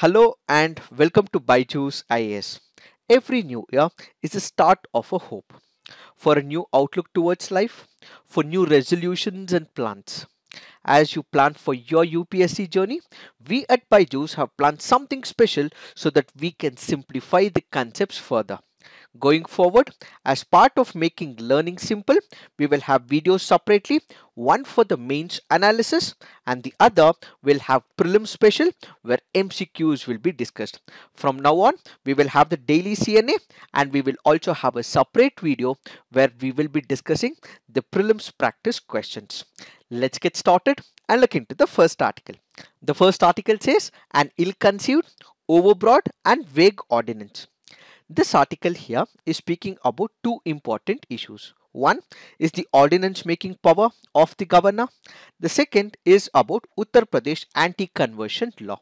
Hello and welcome to Byju's IAS. Every new year is the start of a hope for a new outlook towards life, for new resolutions and plans. As you plan for your UPSC journey, we at Byju's have planned something special so that we can simplify the concepts further. Going forward, as part of making learning simple, we will have videos separately, one for the mains analysis and the other will have prelim special where MCQs will be discussed. From now on, we will have the daily CNA and we will also have a separate video where we will be discussing the prelims practice questions. Let's get started and look into the first article. The first article says an ill-conceived, overbroad and vague ordinance. This article here is speaking about two important issues. One is the ordinance making power of the governor. The second is about Uttar Pradesh anti-conversion law.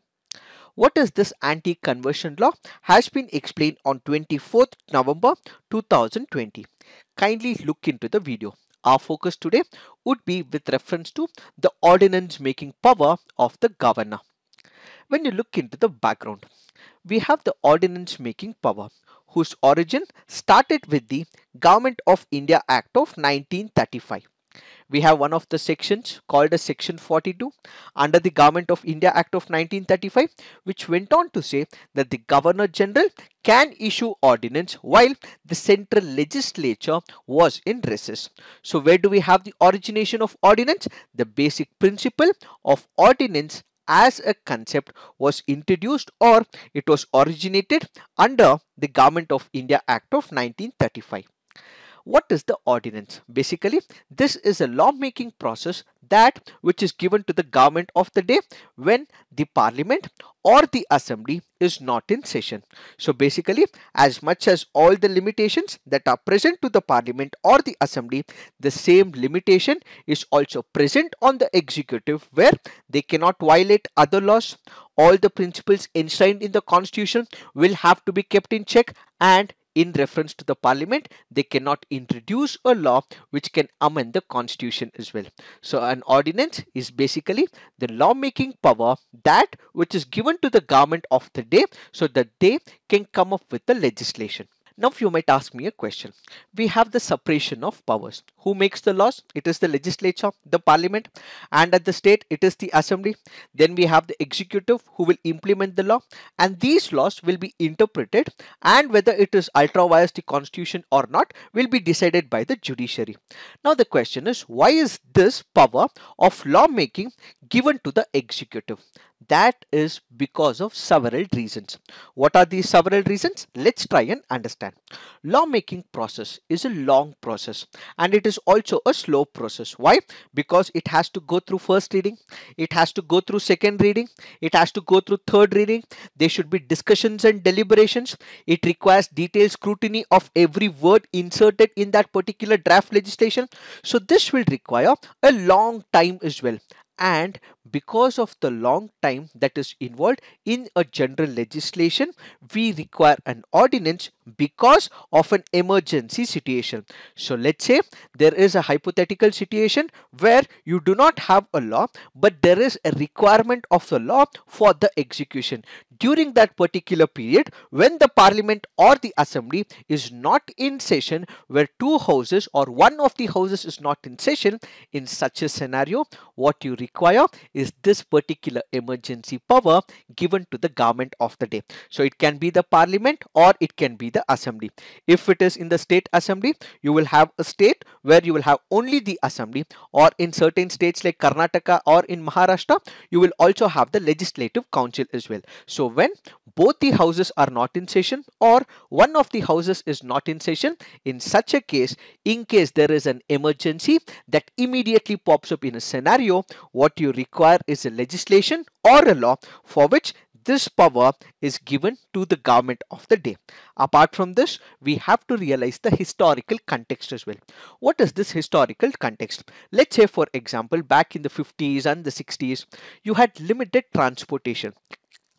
What is this anti-conversion law has been explained on 24th November 2020. Kindly look into the video. Our focus today would be with reference to the ordinance making power of the governor. When you look into the background, we have the ordinance making power whose origin started with the Government of India Act of 1935. We have one of the sections called as Section 42 under the Government of India Act of 1935 which went on to say that the Governor General can issue ordinance while the central legislature was in recess. So where do we have the origination of ordinance? The basic principle of ordinance as a concept was introduced or it was originated under the Government of India Act of 1935. What is the ordinance? Basically, this is a lawmaking process that which is given to the government of the day when the parliament or the assembly is not in session. So basically, as much as all the limitations that are present to the parliament or the assembly, the same limitation is also present on the executive where they cannot violate other laws. All the principles enshrined in the constitution will have to be kept in check and in reference to the parliament they cannot introduce a law which can amend the constitution as well so an ordinance is basically the lawmaking power that which is given to the government of the day so that they can come up with the legislation now you might ask me a question. We have the separation of powers. Who makes the laws? It is the legislature, the parliament and at the state it is the assembly. Then we have the executive who will implement the law and these laws will be interpreted and whether it is ultra vires the constitution or not will be decided by the judiciary. Now the question is why is this power of lawmaking given to the executive? that is because of several reasons. What are these several reasons? Let's try and understand. Lawmaking process is a long process and it is also a slow process. Why? Because it has to go through first reading, it has to go through second reading, it has to go through third reading. There should be discussions and deliberations. It requires detailed scrutiny of every word inserted in that particular draft legislation. So this will require a long time as well and because of the long time that is involved in a general legislation we require an ordinance because of an emergency situation so let's say there is a hypothetical situation where you do not have a law but there is a requirement of the law for the execution during that particular period when the parliament or the assembly is not in session where two houses or one of the houses is not in session in such a scenario what you require require is this particular emergency power given to the government of the day. So it can be the parliament or it can be the assembly. If it is in the state assembly, you will have a state where you will have only the assembly or in certain states like Karnataka or in Maharashtra, you will also have the legislative council as well. So when both the houses are not in session or one of the houses is not in session, in such a case, in case there is an emergency that immediately pops up in a scenario, what you require is a legislation or a law for which this power is given to the government of the day. Apart from this, we have to realize the historical context as well. What is this historical context? Let's say, for example, back in the 50s and the 60s, you had limited transportation.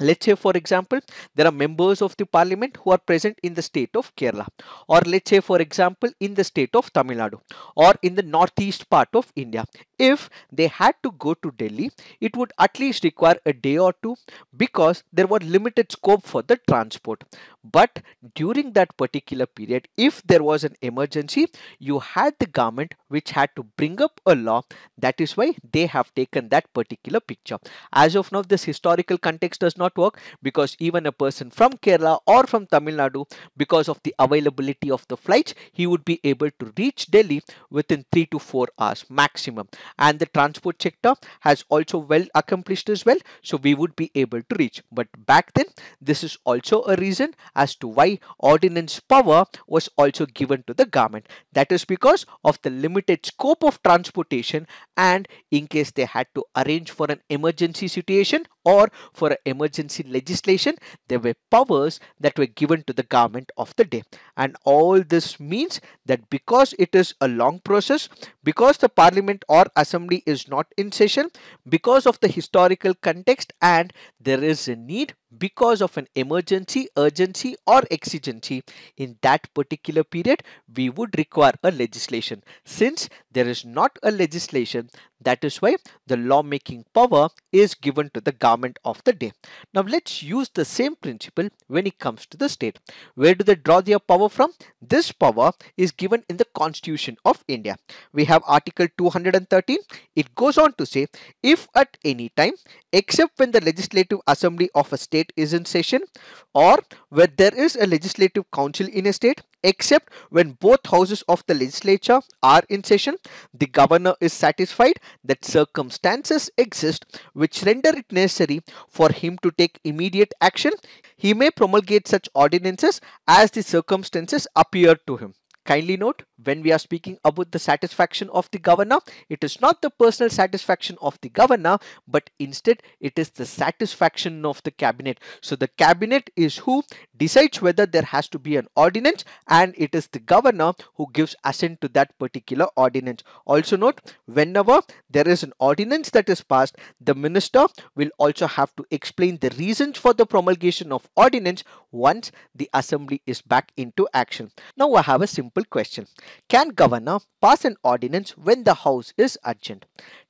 Let's say, for example, there are members of the parliament who are present in the state of Kerala, or let's say, for example, in the state of Tamil Nadu, or in the northeast part of India, if they had to go to Delhi, it would at least require a day or two because there was limited scope for the transport. But during that particular period, if there was an emergency, you had the government which had to bring up a law. That is why they have taken that particular picture. As of now, this historical context does not work because even a person from Kerala or from Tamil Nadu, because of the availability of the flights, he would be able to reach Delhi within three to four hours maximum and the transport sector has also well accomplished as well. So we would be able to reach. But back then, this is also a reason as to why ordinance power was also given to the government. That is because of the limited scope of transportation and in case they had to arrange for an emergency situation or for an emergency legislation, there were powers that were given to the government of the day. And all this means that because it is a long process, because the parliament or assembly is not in session because of the historical context and there is a need because of an emergency, urgency or exigency. In that particular period, we would require a legislation. Since there is not a legislation, that is why the lawmaking power is given to the government of the day. Now let's use the same principle when it comes to the state. Where do they draw their power from? This power is given in the constitution of India. We have article 213. It goes on to say, if at any time, except when the legislative assembly of a state state is in session or where there is a legislative council in a state except when both houses of the legislature are in session the governor is satisfied that circumstances exist which render it necessary for him to take immediate action he may promulgate such ordinances as the circumstances appear to him Kindly note, when we are speaking about the satisfaction of the governor, it is not the personal satisfaction of the governor, but instead it is the satisfaction of the cabinet. So the cabinet is who decides whether there has to be an ordinance and it is the governor who gives assent to that particular ordinance. Also note, whenever there is an ordinance that is passed, the minister will also have to explain the reasons for the promulgation of ordinance once the assembly is back into action. Now I have a simple question. Can governor pass an ordinance when the house is urgent?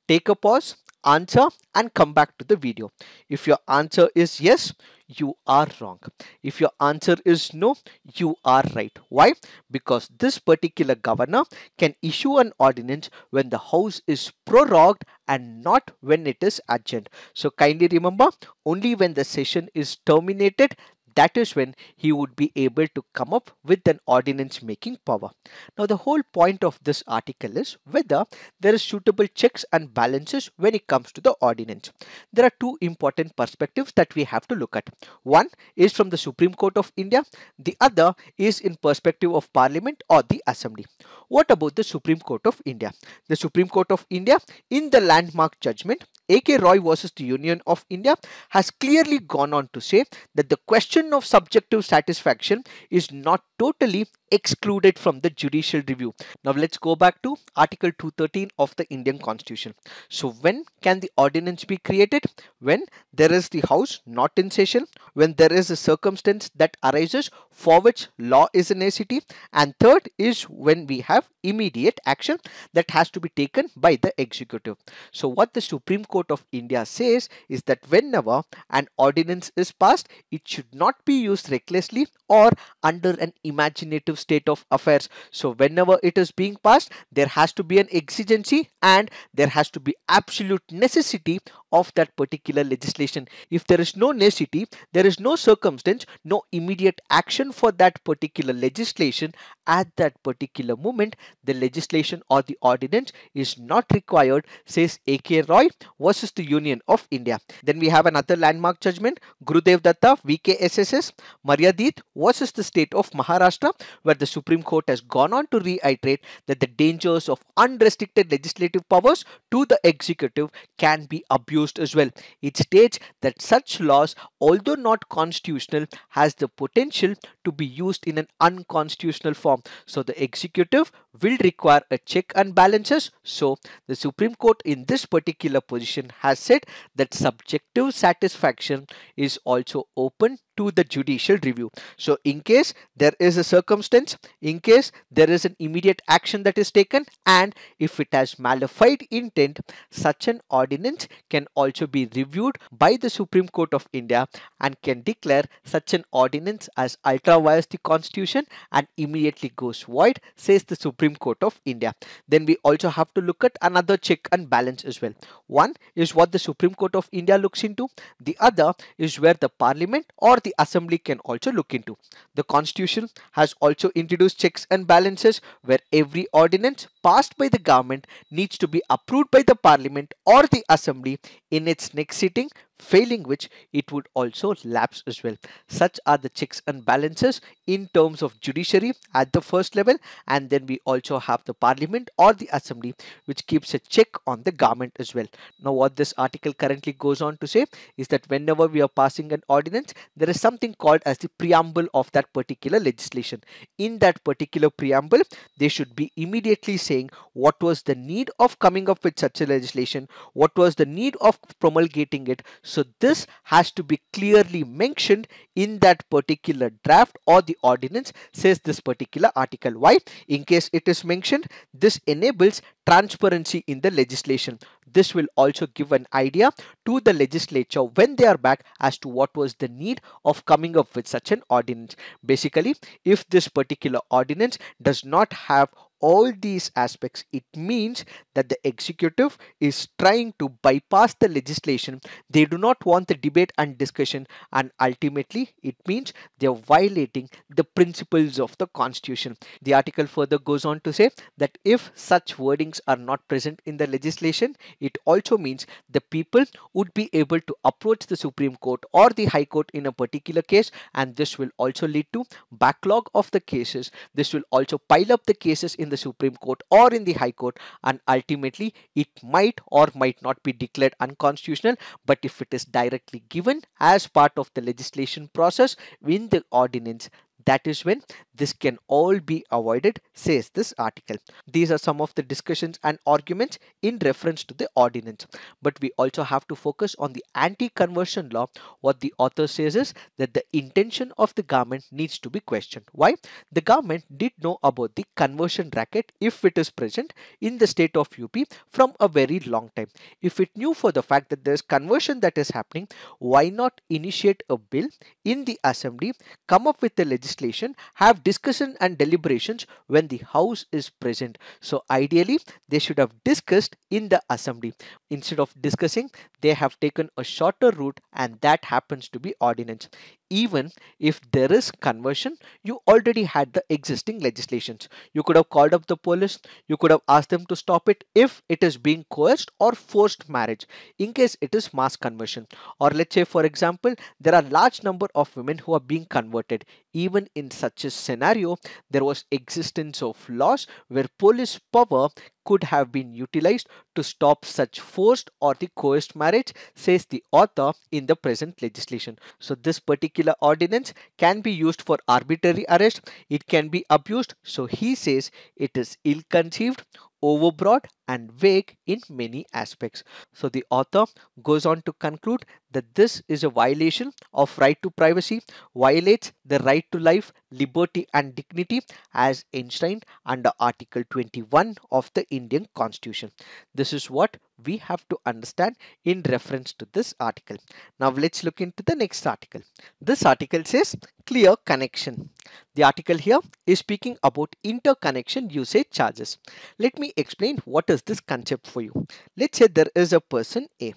Take a pause answer and come back to the video. If your answer is yes, you are wrong. If your answer is no, you are right. Why? Because this particular governor can issue an ordinance when the house is prorogued and not when it is adjourned. So kindly remember, only when the session is terminated, that is when he would be able to come up with an ordinance making power. Now the whole point of this article is whether there is suitable checks and balances when it comes to the ordinance. There are two important perspectives that we have to look at. One is from the Supreme Court of India, the other is in perspective of Parliament or the Assembly. What about the Supreme Court of India? The Supreme Court of India in the landmark judgment A.K. Roy versus the Union of India has clearly gone on to say that the question of subjective satisfaction is not totally excluded from the judicial review. Now let's go back to Article 213 of the Indian Constitution. So when can the ordinance be created? When there is the house not in session, when there is a circumstance that arises for which law is in necessity, and third is when we have immediate action that has to be taken by the executive. So what the Supreme Court of India says is that whenever an ordinance is passed, it should not be used recklessly or under an imaginative state of affairs. So whenever it is being passed, there has to be an exigency and there has to be absolute necessity of that particular legislation. If there is no necessity, there is no circumstance, no immediate action for that particular legislation at that particular moment, the legislation or the ordinance is not required, says A.K. Roy versus the Union of India. Then we have another landmark judgment, Gurudev Datta, VKSSS, Maryadit versus the state of Maharashtra. Maharashtra, where the Supreme Court has gone on to reiterate that the dangers of unrestricted legislative powers to the executive can be abused as well. It states that such laws, although not constitutional, has the potential to be used in an unconstitutional form. So the executive will require a check and balances. So the Supreme Court in this particular position has said that subjective satisfaction is also open to the judicial review. So in case there is a circumstance, in case there is an immediate action that is taken and if it has malified intent, such an ordinance can also be reviewed by the Supreme Court of India and can declare such an ordinance as ultra vires the constitution and immediately goes void, says the Supreme Court of India. Then we also have to look at another check and balance as well. One is what the Supreme Court of India looks into. The other is where the parliament or the the Assembly can also look into. The Constitution has also introduced checks and balances where every ordinance passed by the government needs to be approved by the Parliament or the Assembly in its next sitting failing which it would also lapse as well. Such are the checks and balances in terms of judiciary at the first level and then we also have the parliament or the assembly which keeps a check on the government as well. Now what this article currently goes on to say is that whenever we are passing an ordinance there is something called as the preamble of that particular legislation. In that particular preamble they should be immediately saying what was the need of coming up with such a legislation, what was the need of promulgating it so this has to be clearly mentioned in that particular draft or the ordinance says this particular article. Why? In case it is mentioned, this enables transparency in the legislation. This will also give an idea to the legislature when they are back as to what was the need of coming up with such an ordinance. Basically, if this particular ordinance does not have all these aspects, it means that the executive is trying to bypass the legislation. They do not want the debate and discussion, and ultimately, it means they are violating the principles of the constitution. The article further goes on to say that if such wordings are not present in the legislation, it also means the people would be able to approach the Supreme Court or the High Court in a particular case, and this will also lead to backlog of the cases. This will also pile up the cases in in the Supreme Court or in the High Court and ultimately it might or might not be declared unconstitutional but if it is directly given as part of the legislation process in the ordinance that is when this can all be avoided, says this article. These are some of the discussions and arguments in reference to the ordinance. But we also have to focus on the anti-conversion law. What the author says is that the intention of the government needs to be questioned. Why? The government did know about the conversion racket, if it is present, in the state of UP from a very long time. If it knew for the fact that there is conversion that is happening, why not initiate a bill in the assembly, come up with a legislation legislation have discussion and deliberations when the House is present. So ideally, they should have discussed in the Assembly. Instead of discussing, they have taken a shorter route and that happens to be ordinance. Even if there is conversion, you already had the existing legislations. You could have called up the police, you could have asked them to stop it if it is being coerced or forced marriage in case it is mass conversion. Or let's say for example, there are large number of women who are being converted. Even in such a scenario, there was existence of laws where police power could have been utilized to stop such forced or the coerced marriage, says the author in the present legislation. So this particular ordinance can be used for arbitrary arrest. It can be abused. So he says it is ill-conceived overbroad and vague in many aspects. So the author goes on to conclude that this is a violation of right to privacy, violates the right to life, liberty and dignity as enshrined under Article 21 of the Indian Constitution. This is what we have to understand in reference to this article. Now let's look into the next article. This article says clear connection. The article here is speaking about interconnection usage charges. Let me explain what is this concept for you. Let's say there is a person A.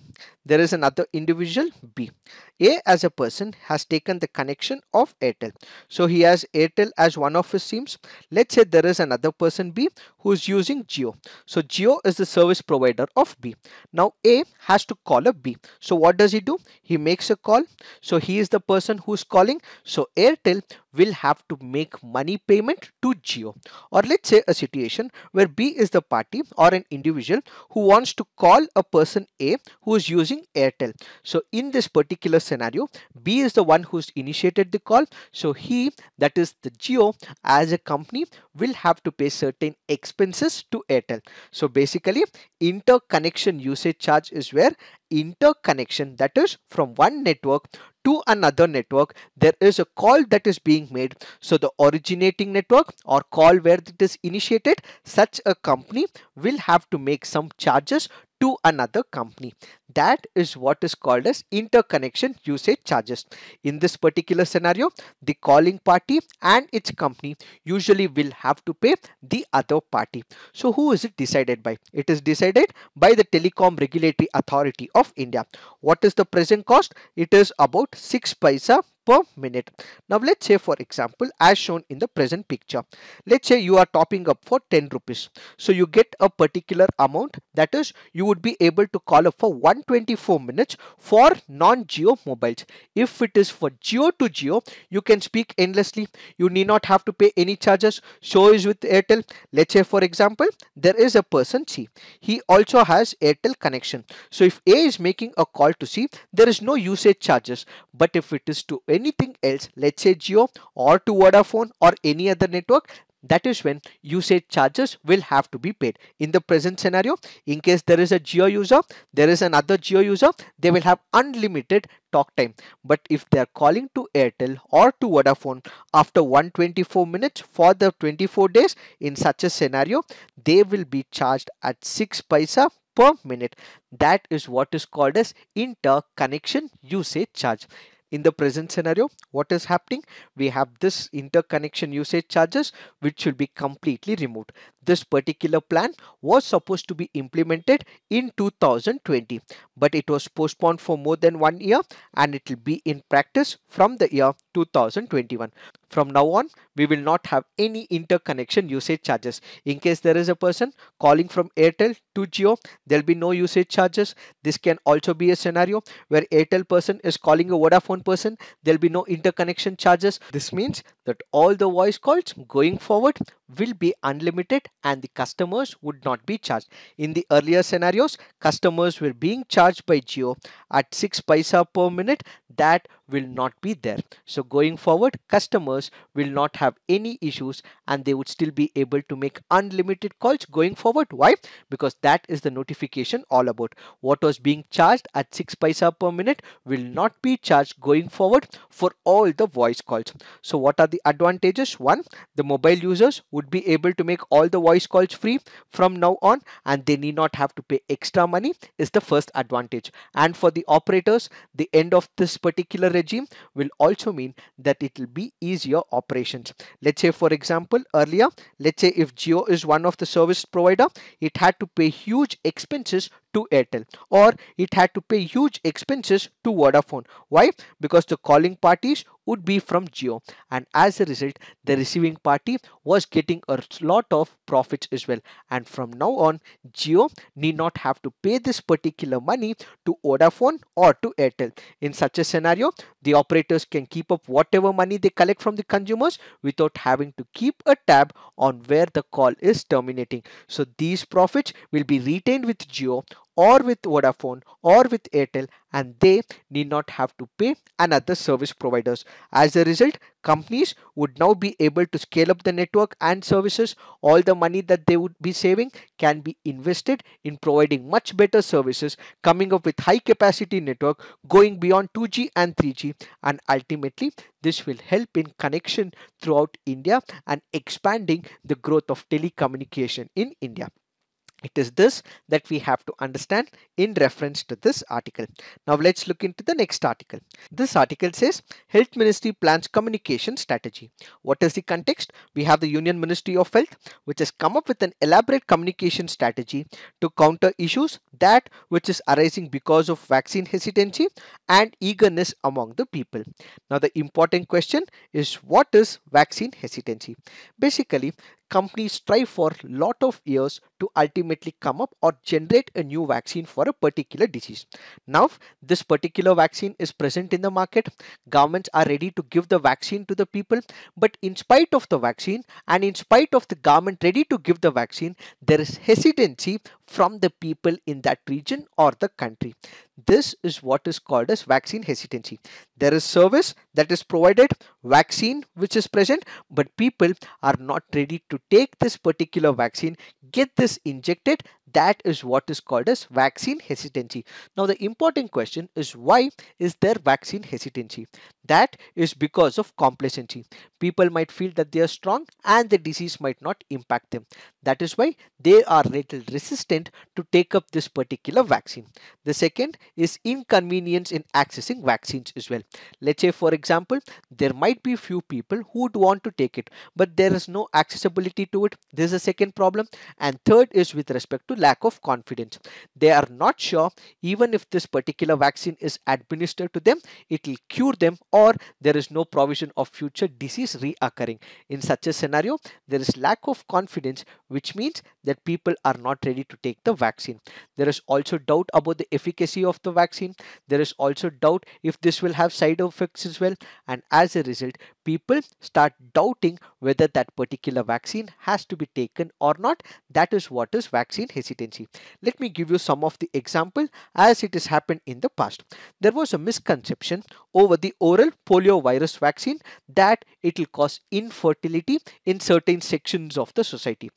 There is another individual B. A as a person has taken the connection of Airtel. So he has Airtel as one of his SIMs. Let's say there is another person B who is using Geo. So Geo is the service provider of B. Now A has to call up B. So what does he do? He makes a call. So he is the person who's calling. So Airtel will have to make money payment to Geo or let's say a situation where B is the party or an individual who wants to call a person A who is using Airtel. So in this particular scenario B is the one who's initiated the call so he that is the Geo as a company will have to pay certain expenses to Airtel. So basically interconnection usage charge is where interconnection that is from one network to another network there is a call that is being made so the originating network or call where it is initiated such a company will have to make some charges to another company. That is what is called as interconnection usage charges. In this particular scenario, the calling party and its company usually will have to pay the other party. So who is it decided by? It is decided by the Telecom Regulatory Authority of India. What is the present cost? It is about 6 paisa per minute. Now let's say for example as shown in the present picture let's say you are topping up for 10 rupees. So you get a particular amount that is you would be able to call up for 124 minutes for non-geo mobiles. If it is for geo to geo you can speak endlessly you need not have to pay any charges so is with Airtel. Let's say for example there is a person C he also has Airtel connection. So if A is making a call to C there is no usage charges but if it is to anything else, let's say Geo or to Vodafone or any other network, that is when usage charges will have to be paid. In the present scenario, in case there is a geo user, there is another geo user, they will have unlimited talk time. But if they are calling to Airtel or to Vodafone after 124 minutes for the 24 days, in such a scenario, they will be charged at 6 paisa per minute. That is what is called as interconnection usage charge in the present scenario what is happening we have this interconnection usage charges which will be completely removed this particular plan was supposed to be implemented in 2020 but it was postponed for more than one year and it will be in practice from the year 2021 from now on, we will not have any interconnection usage charges. In case there is a person calling from Airtel to Geo, there'll be no usage charges. This can also be a scenario where Airtel person is calling a Vodafone person. There'll be no interconnection charges. This means that all the voice calls going forward will be unlimited and the customers would not be charged. In the earlier scenarios, customers were being charged by Geo at 6 paisa per minute. That will not be there. So going forward, customers will not have any issues and they would still be able to make unlimited calls going forward. Why? Because that is the notification all about. What was being charged at 6 paisa per minute will not be charged going forward for all the voice calls. So what are the advantages? One, the mobile users would be able to make all the voice calls free from now on and they need not have to pay extra money is the first advantage. And for the operators, the end of this particular regime will also mean that it will be easier operations. Let's say for example earlier, let's say if Geo is one of the service provider, it had to pay huge expenses to Airtel or it had to pay huge expenses to Vodafone. Why? Because the calling parties would be from Geo and as a result the receiving party was getting a lot of profits as well and from now on Geo need not have to pay this particular money to Vodafone or to Airtel. In such a scenario the operators can keep up whatever money they collect from the consumers without having to keep a tab on where the call is terminating. So these profits will be retained with Geo or with Vodafone or with Airtel and they need not have to pay another service providers. As a result, companies would now be able to scale up the network and services. All the money that they would be saving can be invested in providing much better services, coming up with high capacity network, going beyond 2G and 3G and ultimately this will help in connection throughout India and expanding the growth of telecommunication in India. It is this that we have to understand in reference to this article. Now let's look into the next article. This article says Health Ministry plans communication strategy. What is the context? We have the Union Ministry of Health which has come up with an elaborate communication strategy to counter issues that which is arising because of vaccine hesitancy and eagerness among the people. Now the important question is what is vaccine hesitancy? Basically companies try for lot of years to ultimately come up or generate a new vaccine for a particular disease. Now, this particular vaccine is present in the market. Governments are ready to give the vaccine to the people. But in spite of the vaccine and in spite of the government ready to give the vaccine, there is hesitancy from the people in that region or the country. This is what is called as vaccine hesitancy. There is service that is provided, vaccine which is present, but people are not ready to take this particular vaccine, get this injected. That is what is called as vaccine hesitancy. Now, the important question is why is there vaccine hesitancy? That is because of complacency. People might feel that they are strong and the disease might not impact them. That is why they are little resistant to take up this particular vaccine. The second is inconvenience in accessing vaccines as well. Let's say for example, there might be few people who would want to take it, but there is no accessibility to it. This is a second problem. And third is with respect to lack of confidence. They are not sure even if this particular vaccine is administered to them, it will cure them or there is no provision of future disease reoccurring. In such a scenario, there is lack of confidence, which means that people are not ready to take the vaccine. There is also doubt about the efficacy of of the vaccine. There is also doubt if this will have side effects as well. And as a result, people start doubting whether that particular vaccine has to be taken or not. That is what is vaccine hesitancy. Let me give you some of the example as it has happened in the past. There was a misconception over the oral polio virus vaccine that it will cause infertility in certain sections of the society.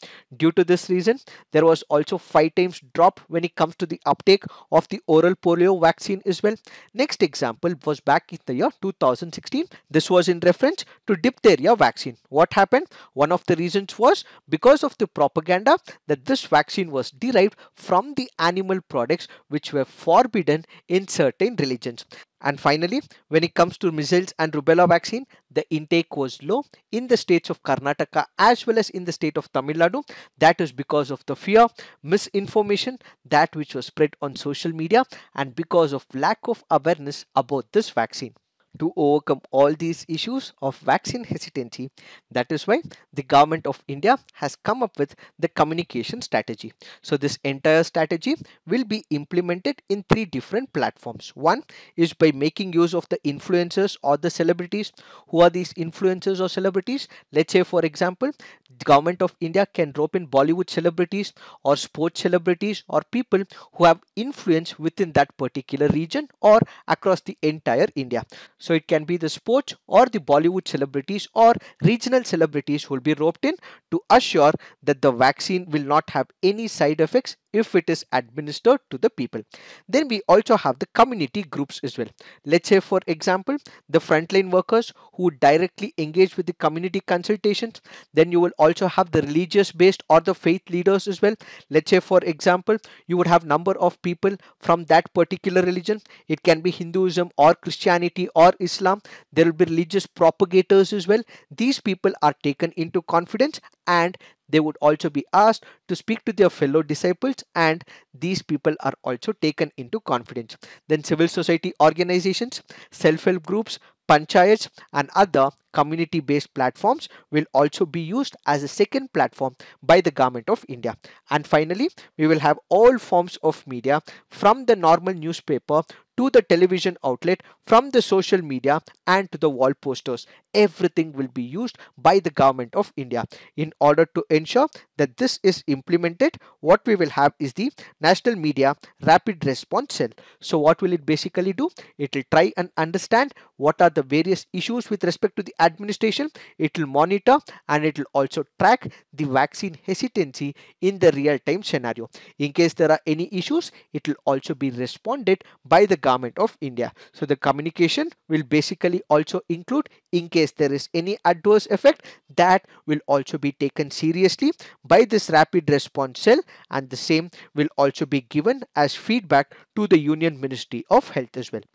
Due to this reason, there was also five times drop when it comes to the uptake of the oral polio vaccine as well. Next example was back in the year 2016. This was in reference to diphtheria vaccine. What happened? One of the reasons was because of the propaganda that this vaccine was derived from the animal products which were forbidden in certain religions. And finally, when it comes to measles and rubella vaccine, the intake was low in the states of Karnataka as well as in the state of Tamil Nadu. That is because of the fear, misinformation, that which was spread on social media and because of lack of awareness about this vaccine to overcome all these issues of vaccine hesitancy. That is why the government of India has come up with the communication strategy. So this entire strategy will be implemented in three different platforms. One is by making use of the influencers or the celebrities. Who are these influencers or celebrities? Let's say for example, the government of India can rope in Bollywood celebrities or sports celebrities or people who have influence within that particular region or across the entire India. So it can be the sports or the Bollywood celebrities or regional celebrities who will be roped in to assure that the vaccine will not have any side effects if it is administered to the people. Then we also have the community groups as well. Let's say for example, the frontline workers who directly engage with the community consultations. Then you will also have the religious based or the faith leaders as well. Let's say for example, you would have number of people from that particular religion. It can be Hinduism or Christianity or Islam. There will be religious propagators as well. These people are taken into confidence and they would also be asked to speak to their fellow disciples and these people are also taken into confidence. Then civil society organizations, self-help groups, panchayats and other community-based platforms will also be used as a second platform by the government of India. And finally, we will have all forms of media from the normal newspaper to the television outlet, from the social media and to the wall posters. Everything will be used by the government of India. In order to ensure that this is implemented, what we will have is the National Media Rapid Response Cell. So what will it basically do? It will try and understand what are the various issues with respect to the administration. It will monitor and it will also track the vaccine hesitancy in the real-time scenario. In case there are any issues, it will also be responded by the government of India. So the communication will basically also include in case there is any adverse effect that will also be taken seriously by this rapid response cell and the same will also be given as feedback to the Union Ministry of Health as well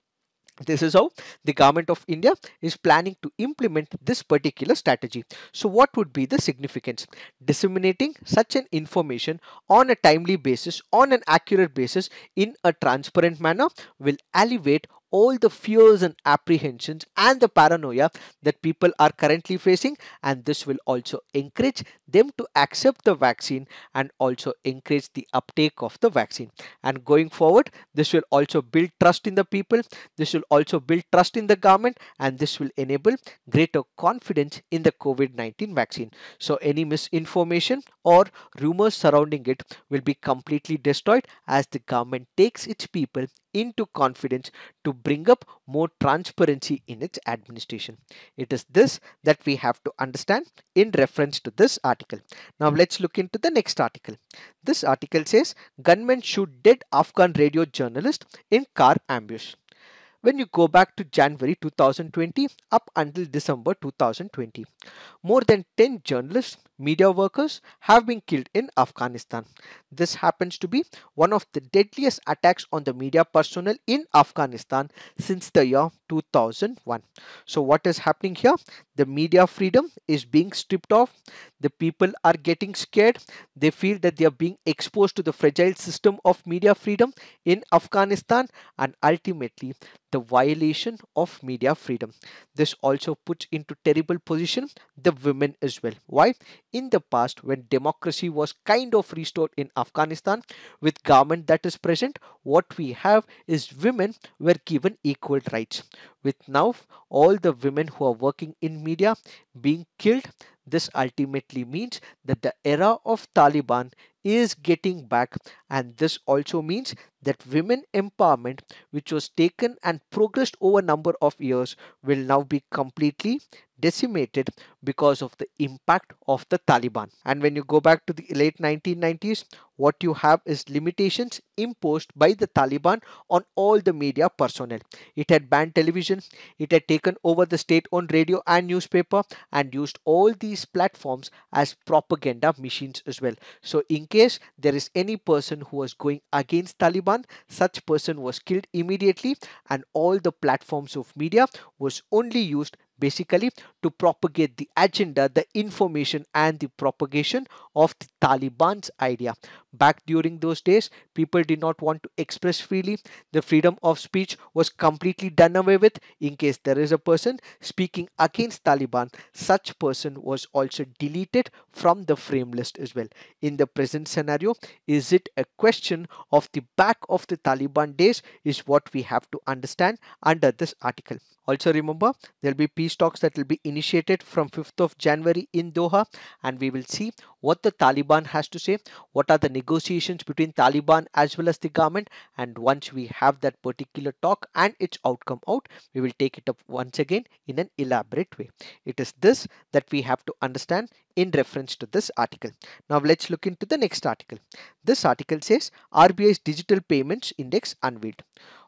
this is how the government of India is planning to implement this particular strategy. So what would be the significance? Disseminating such an information on a timely basis, on an accurate basis, in a transparent manner will alleviate all the fears and apprehensions and the paranoia that people are currently facing and this will also encourage them to accept the vaccine and also encourage the uptake of the vaccine and going forward this will also build trust in the people this will also build trust in the government and this will enable greater confidence in the covid-19 vaccine so any misinformation or rumors surrounding it will be completely destroyed as the government takes its people into confidence to bring up more transparency in its administration. It is this that we have to understand in reference to this article. Now let's look into the next article. This article says gunmen shoot dead Afghan radio journalist in car ambush when you go back to January 2020 up until December 2020. More than 10 journalists media workers have been killed in Afghanistan. This happens to be one of the deadliest attacks on the media personnel in Afghanistan since the year 2001. So what is happening here? The media freedom is being stripped off. The people are getting scared. They feel that they are being exposed to the fragile system of media freedom in Afghanistan and ultimately the violation of media freedom. This also puts into terrible position the women as well. Why? in the past when democracy was kind of restored in Afghanistan with government that is present what we have is women were given equal rights with now all the women who are working in media being killed this ultimately means that the era of Taliban is getting back and this also means that women empowerment which was taken and progressed over a number of years will now be completely decimated because of the impact of the Taliban. And when you go back to the late 1990s, what you have is limitations imposed by the Taliban on all the media personnel. It had banned television, it had taken over the state-owned radio and newspaper and used all these platforms as propaganda machines as well. So in case there is any person who was going against Taliban such person was killed immediately and all the platforms of media was only used basically to propagate the agenda, the information and the propagation of the Taliban's idea. Back during those days, people did not want to express freely. The freedom of speech was completely done away with. In case there is a person speaking against Taliban, such person was also deleted from the frame list as well. In the present scenario, is it a question of the back of the Taliban days is what we have to understand under this article. Also remember there will be peace talks that will be initiated from 5th of January in Doha and we will see what the Taliban has to say, what are the negotiations between Taliban as well as the government and once we have that particular talk and its outcome out, we will take it up once again in an elaborate way. It is this that we have to understand in reference to this article. Now let's look into the next article. This article says RBI's digital payments index unveiled.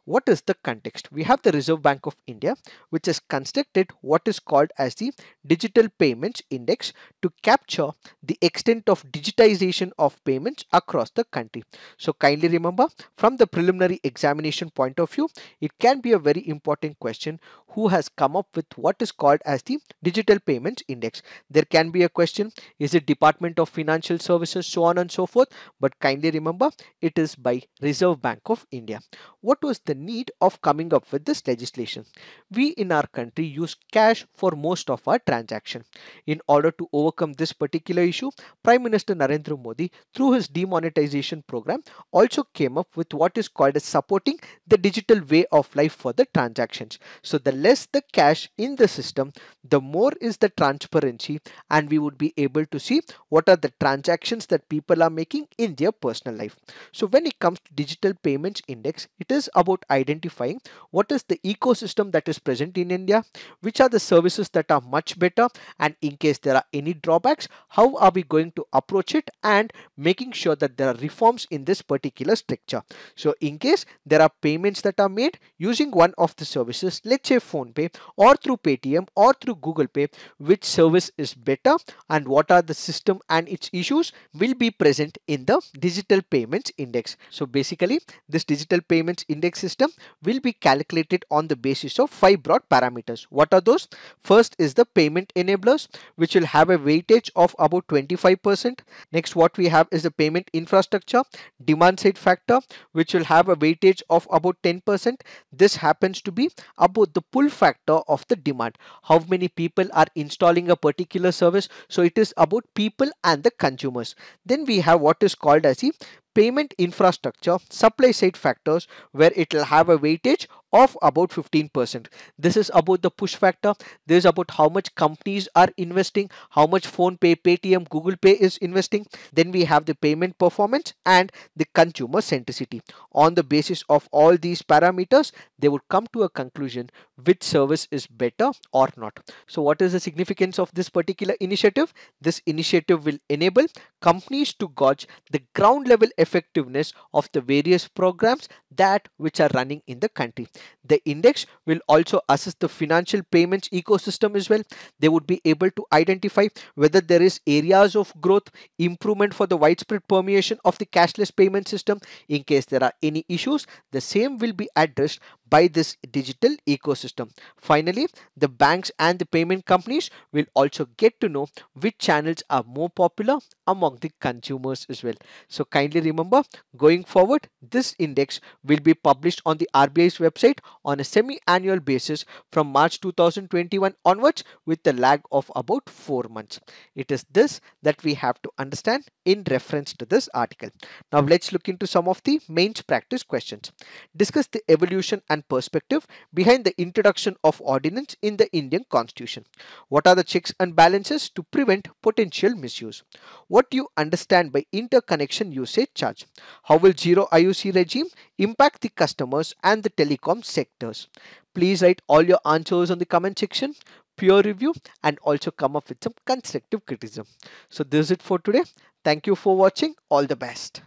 What is the context? We have the Reserve Bank of India, which has constructed what is called as the Digital Payments Index to capture the extent of digitization of payments across the country. So kindly remember, from the preliminary examination point of view, it can be a very important question who has come up with what is called as the Digital Payments Index. There can be a question, is it Department of Financial Services, so on and so forth. But kindly remember, it is by Reserve Bank of India what was the need of coming up with this legislation? We in our country use cash for most of our transaction. In order to overcome this particular issue, Prime Minister Narendra Modi through his demonetization program also came up with what is called as supporting the digital way of life for the transactions. So the less the cash in the system, the more is the transparency and we would be able to see what are the transactions that people are making in their personal life. So when it comes to digital payments index, it is about identifying what is the ecosystem that is present in India, which are the services that are much better and in case there are any drawbacks, how are we going to approach it and making sure that there are reforms in this particular structure. So in case there are payments that are made using one of the services, let's say PhonePay or through Paytm or through Google Pay, which service is better and what are the system and its issues will be present in the digital payments index. So basically this digital payments index system will be calculated on the basis of five broad parameters. What are those? First is the payment enablers which will have a weightage of about 25%. Next what we have is the payment infrastructure demand side factor which will have a weightage of about 10%. This happens to be about the pull factor of the demand. How many people are installing a particular service? So it is about people and the consumers. Then we have what is called as the payment infrastructure, supply side factors where it will have a weightage of about 15%. This is about the push factor. This is about how much companies are investing, how much phone pay, Paytm, Google Pay is investing. Then we have the payment performance and the consumer centricity. On the basis of all these parameters, they would come to a conclusion which service is better or not. So what is the significance of this particular initiative? This initiative will enable companies to gauge the ground level effectiveness of the various programs that which are running in the country. The index will also assess the financial payments ecosystem as well. They would be able to identify whether there is areas of growth, improvement for the widespread permeation of the cashless payment system. In case there are any issues, the same will be addressed by this digital ecosystem. Finally, the banks and the payment companies will also get to know which channels are more popular among the consumers as well. So kindly remember going forward this index will be published on the RBI's website on a semi-annual basis from March 2021 onwards with a lag of about 4 months. It is this that we have to understand in reference to this article. Now let's look into some of the mains practice questions. Discuss the evolution and and perspective behind the introduction of ordinance in the Indian constitution. What are the checks and balances to prevent potential misuse? What do you understand by interconnection usage charge? How will zero IUC regime impact the customers and the telecom sectors? Please write all your answers on the comment section peer review and also come up with some constructive criticism. So this is it for today. Thank you for watching. All the best.